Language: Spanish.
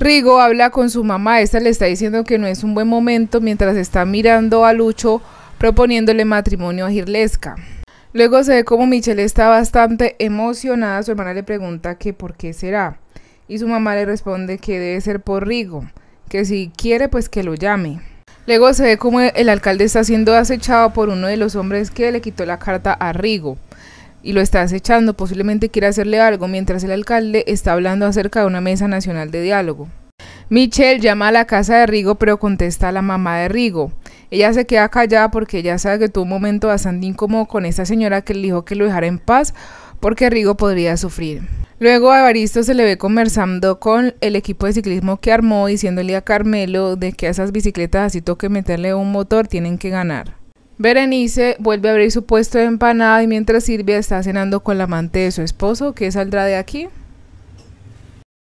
Rigo habla con su mamá, esta le está diciendo que no es un buen momento mientras está mirando a Lucho proponiéndole matrimonio a Girlesca. Luego se ve como Michelle está bastante emocionada, su hermana le pregunta que por qué será y su mamá le responde que debe ser por Rigo, que si quiere pues que lo llame. Luego se ve como el alcalde está siendo acechado por uno de los hombres que le quitó la carta a Rigo y lo está acechando, posiblemente quiera hacerle algo mientras el alcalde está hablando acerca de una mesa nacional de diálogo. Michelle llama a la casa de Rigo pero contesta a la mamá de Rigo. Ella se queda callada porque ella sabe que tuvo un momento bastante incómodo con esta señora que le dijo que lo dejara en paz porque Rigo podría sufrir. Luego a Evaristo se le ve conversando con el equipo de ciclismo que armó diciéndole a Carmelo de que a esas bicicletas así toque meterle un motor tienen que ganar. Berenice vuelve a abrir su puesto de empanada y mientras Silvia está cenando con la amante de su esposo, que saldrá de aquí?